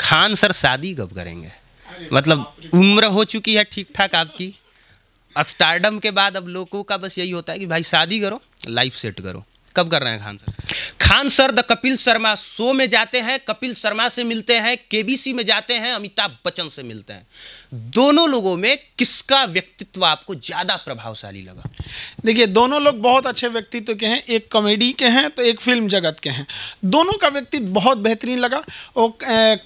Khan sir शादी कब करेंगे मतलब उम्र हो चुकी है ठीक ठाक आपकी स्टार्डम के बाद अब लोगों का बस यही होता है कि भाई शादी करो लाइफ सेट करो कब कर रहे हैं Khan sir Khan sir the Kapil Sharma show में जाते हैं कपिल शर्मा से मिलते हैं केबीसी में जाते हैं अमिताभ बच्चन से मिलते हैं दोनों लोगों में किसका व्यक्तित्व आपको ज़्यादा प्रभावशाली लगा देखिए दोनों लोग बहुत अच्छे व्यक्तित्व के हैं एक कॉमेडी के हैं तो एक फिल्म जगत के हैं दोनों का व्यक्तित्व बहुत बेहतरीन लगा और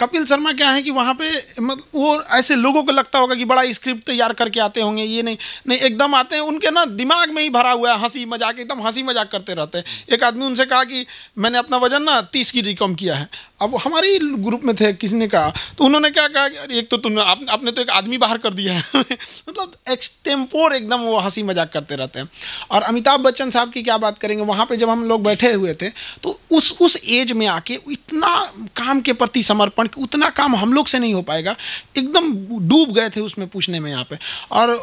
कपिल शर्मा क्या है कि वहाँ पे मतलब वो ऐसे लोगों को लगता होगा कि बड़ा स्क्रिप्ट तैयार करके आते होंगे ये नहीं नहीं एकदम आते हैं उनके ना दिमाग में ही भरा हुआ है हंसी मजाक एकदम हंसी मजाक करते रहते हैं एक आदमी उनसे कहा कि मैंने अपना वजन ना तीस की रिकॉम किया है अब हमारे ही ग्रुप में थे किसी ने कहा तो उन्होंने क्या कहा कि एक तो तुमने आप, आपने तो एक आदमी बाहर कर दिया है मतलब एक्सटेम्पोर एकदम वो हंसी मजाक करते रहते हैं और अमिताभ बच्चन साहब की क्या बात करेंगे वहाँ पर जब हम लोग बैठे हुए थे तो उस उस एज में आके इतना काम के प्रति समर्पण उतना काम हम लोग से नहीं हो पाएगा एकदम डूब गए थे उसमें पूछने में यहाँ पे और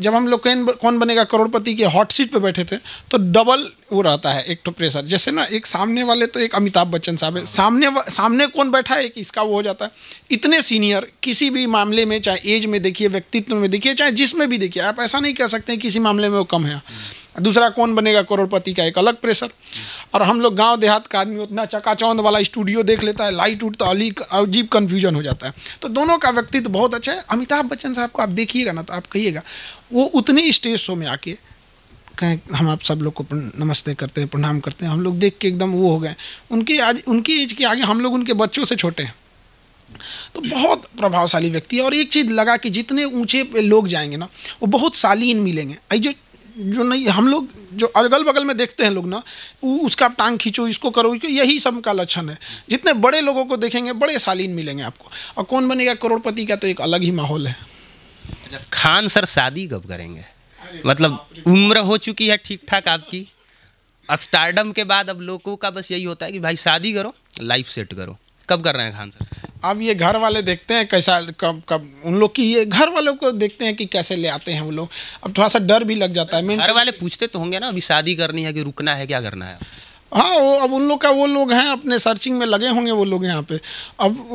जब हम लोग कैन कौन बनेगा करोड़पति के हॉट सीट पे बैठे थे तो डबल वो रहता है एक तो प्रेशर जैसे ना एक सामने वाले तो एक अमिताभ बच्चन साहब है सामने सामने कौन बैठा है एक इसका वो हो जाता है इतने सीनियर किसी भी मामले में चाहे एज में देखिए व्यक्तित्व में देखिए चाहे जिसमें भी देखिए आप ऐसा नहीं कह सकते किसी मामले में वो कम है दूसरा कौन बनेगा करोड़पति का एक अलग प्रेशर और हम लोग गांव देहात का आदमी उतना चकाचौंध वाला स्टूडियो देख लेता है लाइट उठता है अजीब कन्फ्यूजन हो जाता है तो दोनों का व्यक्तित्व बहुत अच्छा है अमिताभ बच्चन साहब को आप देखिएगा ना तो आप कहिएगा वो उतने स्टेज शो में आके कहें हम आप सब लोग को नमस्ते करते हैं प्रणाम करते हैं हम लोग देख के एकदम वो हो गए उनके आज उनकी एज के आगे हम लोग उनके बच्चों से छोटे हैं तो बहुत प्रभावशाली व्यक्ति है और एक चीज़ लगा कि जितने ऊंचे लोग जाएंगे ना वो बहुत शालीन मिलेंगे आई जो जो नहीं हम लोग जो अगल बगल में देखते हैं लोग ना उसका आप टांग खींचो इसको करो यही सब का लक्षण है जितने बड़े लोगों को देखेंगे बड़े शालीन मिलेंगे आपको और कौन बनेगा करोड़पति का तो एक अलग ही माहौल है अच्छा, खान सर शादी कब करेंगे मतलब उम्र हो चुकी है ठीक ठाक आपकी स्टारडम के बाद अब लोगों का बस यही होता है कि भाई शादी करो लाइफ सेट करो कब कर रहे हैं खान सर अब ये घर वाले देखते हैं कैसा कब कब उन लोग की ये घर वालों को देखते हैं कि कैसे ले आते हैं वो लोग अब थोड़ा सा डर भी लग जाता है घर वाले पूछते तो होंगे ना अभी शादी करनी है कि रुकना है क्या करना है हाँ वो अब उन लोग का वो लोग हैं अपने सर्चिंग में लगे होंगे वो लोग यहाँ पे अब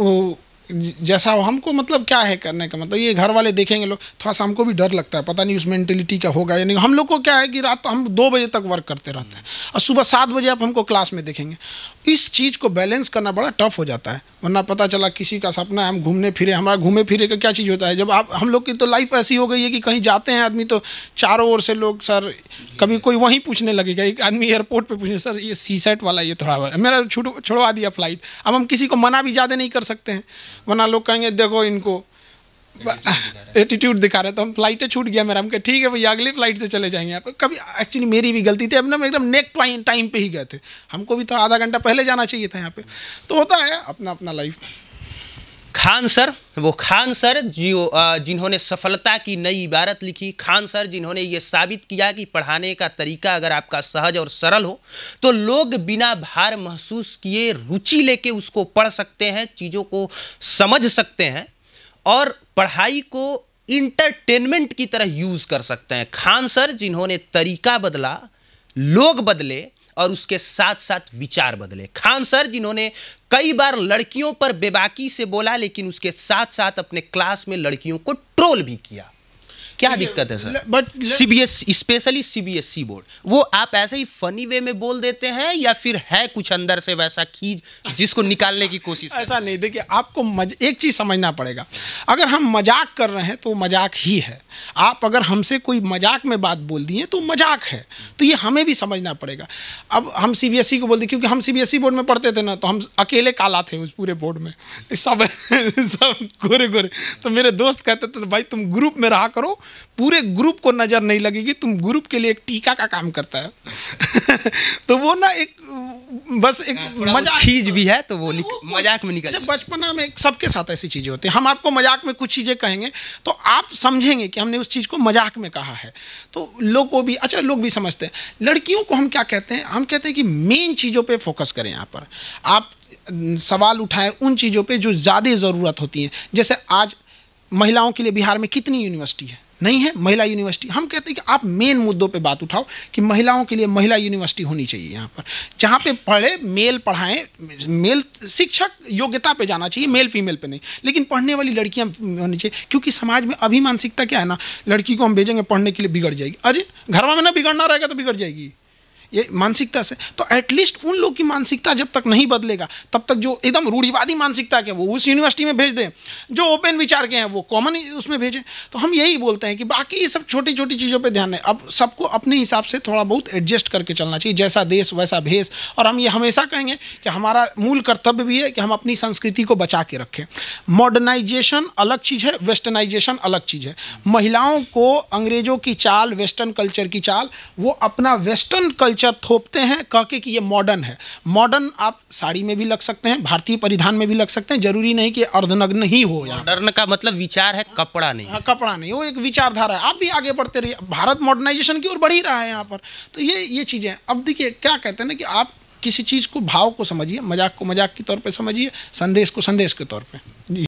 जैसा हो हमको मतलब क्या है करने का मतलब ये घर वाले देखेंगे लोग थोड़ा सा हमको भी डर लगता है पता नहीं उस मेंटेलिटी का होगा या नहीं हम लोग को क्या है कि रात हम दो बजे तक वर्क करते रहते हैं और सुबह सात बजे आप हमको क्लास में देखेंगे इस चीज़ को बैलेंस करना बड़ा टफ हो जाता है वरना पता चला किसी का सपना है हम घूमने फिरे हमारा घूमे फिरे का क्या चीज़ होता है जब आप हम लोग की तो लाइफ ऐसी हो गई है कि कहीं जाते हैं आदमी तो चारों ओर से लोग सर कभी कोई वहीं पूछने लगेगा एक आदमी एयरपोर्ट पे पूछे सर ये सी सेट वाला ये थोड़ा बहुत मेरा छुड़वा दिया फ्लाइट अब हम किसी को मना भी ज़्यादा नहीं कर सकते हैं वरना लोग कहेंगे देखो इनको एटीट्यूड दिखा रहे तो हम फ्लाइटें छूट गया मेरा हम कहे ठीक है भैया अगली फ्लाइट से चले जाएंगे आप कभी एक्चुअली मेरी भी गलती थी अब ना एकदम नेक टाइम टाइम पे ही गए थे हमको भी तो आधा घंटा पहले जाना चाहिए था यहाँ पे तो होता है अपना अपना लाइफ खान सर वो खान सर जो जिन्होंने सफलता की नई इबारत लिखी खान सर जिन्होंने ये साबित किया कि पढ़ाने का तरीका अगर आपका सहज और सरल हो तो लोग बिना भार महसूस किए रुचि लेके उसको पढ़ सकते हैं चीज़ों को समझ सकते हैं और पढ़ाई को इंटरटेनमेंट की तरह यूज़ कर सकते हैं खान सर जिन्होंने तरीका बदला लोग बदले और उसके साथ साथ विचार बदले खान सर जिन्होंने कई बार लड़कियों पर बेबाकी से बोला लेकिन उसके साथ साथ अपने क्लास में लड़कियों को ट्रोल भी किया क्या दिक्कत है sir but CBSE specially CBSE board वो आप ऐसे ही फनी वे में बोल देते हैं या फिर है कुछ अंदर से वैसा खींच जिसको निकालने की कोशिश ऐसा नहीं देखिए आपको मज, एक चीज़ समझना पड़ेगा अगर हम मजाक कर रहे हैं तो मजाक ही है आप अगर हमसे कोई मजाक में बात बोल दिए तो मजाक है तो ये हमें भी समझना पड़ेगा अब हम सीबीएसई को बोलते क्योंकि हम सीबीएसई बोर्ड में पढ़ते थे ना तो हम अकेले काला थे उस पूरे बोर्ड में सब सब गोरे गोरे तो मेरे दोस्त कहते थे भाई तुम ग्रुप में रहा करो पूरे ग्रुप को नज़र नहीं लगेगी तुम ग्रुप के लिए एक टीका का काम करता है तो वो ना एक बस एक हाँ, मजाक खींच भी है तो वो, वो मजाक में निकल बचपना में सबके साथ ऐसी चीज़ें होती है हम आपको मजाक में कुछ चीज़ें कहेंगे तो आप समझेंगे कि हमने उस चीज़ को मजाक में कहा है तो लोग को भी अच्छा लोग भी समझते हैं लड़कियों को हम क्या कहते हैं हम कहते हैं कि मेन चीज़ों पर फोकस करें यहाँ पर आप सवाल उठाएं उन चीज़ों पे जो ज़्यादा ज़रूरत होती है जैसे आज महिलाओं के लिए बिहार में कितनी यूनिवर्सिटी है नहीं है महिला यूनिवर्सिटी हम कहते हैं कि आप मेन मुद्दों पे बात उठाओ कि महिलाओं के लिए महिला यूनिवर्सिटी होनी चाहिए यहाँ पर जहाँ पे पढ़े मेल पढ़ाएं मेल शिक्षक योग्यता पे जाना चाहिए मेल फीमेल पे नहीं लेकिन पढ़ने वाली लड़कियाँ होनी चाहिए क्योंकि समाज में अभी मानसिकता क्या है ना लड़की को हम भेजेंगे पढ़ने के लिए बिगड़ जाएगी अरे घरवा में ना बिगड़ना रहेगा तो बिगड़ जाएगी ये मानसिकता से तो एटलीस्ट उन लोग की मानसिकता जब तक नहीं बदलेगा तब तक जो एकदम रूढ़िवादी मानसिकता के वो उस यूनिवर्सिटी में भेज दें जो ओपन विचार के हैं वो कॉमन उसमें भेजें तो हम यही बोलते हैं कि बाकी ये सब छोटी छोटी चीज़ों पर ध्यान दें अब सबको अपने हिसाब से थोड़ा बहुत एडजस्ट करके चलना चाहिए जैसा देश वैसा भेस और हम ये हमेशा कहेंगे कि हमारा मूल कर्तव्य भी है कि हम अपनी संस्कृति को बचा के रखें मॉडर्नाइजेशन अलग चीज़ है वेस्टर्नाइजेशन अलग चीज़ है महिलाओं को अंग्रेजों की चाल वेस्टर्न कल्चर की चाल वो अपना वेस्टर्न कल्चर कल्चर थोपते हैं कह के कि ये मॉडर्न है मॉडर्न आप साड़ी में भी लग सकते हैं भारतीय परिधान में भी लग सकते हैं जरूरी नहीं कि अर्धनग्न ही हो मॉडर्न का मतलब विचार है कपड़ा नहीं हाँ कपड़ा नहीं वो एक विचारधारा है आप भी आगे बढ़ते रहिए भारत मॉडर्नाइजेशन की ओर बढ़ ही रहा है यहाँ पर तो ये ये चीज़ें अब देखिए क्या कहते हैं ना कि आप किसी चीज़ को भाव को समझिए मजाक को मजाक के तौर पर समझिए संदेश को संदेश के तौर पर